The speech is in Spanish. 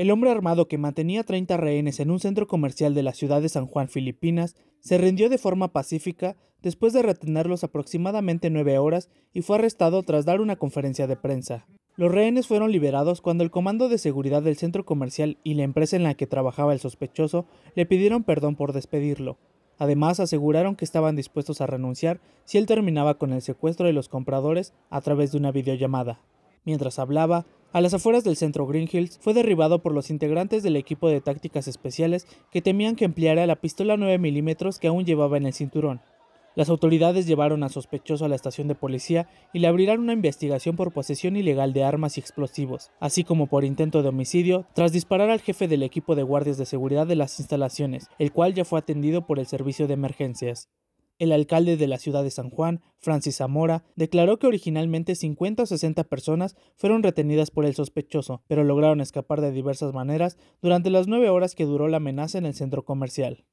El hombre armado que mantenía 30 rehenes en un centro comercial de la ciudad de San Juan, Filipinas, se rindió de forma pacífica después de retenerlos aproximadamente nueve horas y fue arrestado tras dar una conferencia de prensa. Los rehenes fueron liberados cuando el comando de seguridad del centro comercial y la empresa en la que trabajaba el sospechoso le pidieron perdón por despedirlo. Además, aseguraron que estaban dispuestos a renunciar si él terminaba con el secuestro de los compradores a través de una videollamada. Mientras hablaba, a las afueras del centro Green Hills fue derribado por los integrantes del equipo de tácticas especiales que temían que empleara la pistola 9 milímetros que aún llevaba en el cinturón. Las autoridades llevaron a sospechoso a la estación de policía y le abrirán una investigación por posesión ilegal de armas y explosivos, así como por intento de homicidio tras disparar al jefe del equipo de guardias de seguridad de las instalaciones, el cual ya fue atendido por el servicio de emergencias. El alcalde de la ciudad de San Juan, Francis Zamora, declaró que originalmente 50 o 60 personas fueron retenidas por el sospechoso, pero lograron escapar de diversas maneras durante las nueve horas que duró la amenaza en el centro comercial.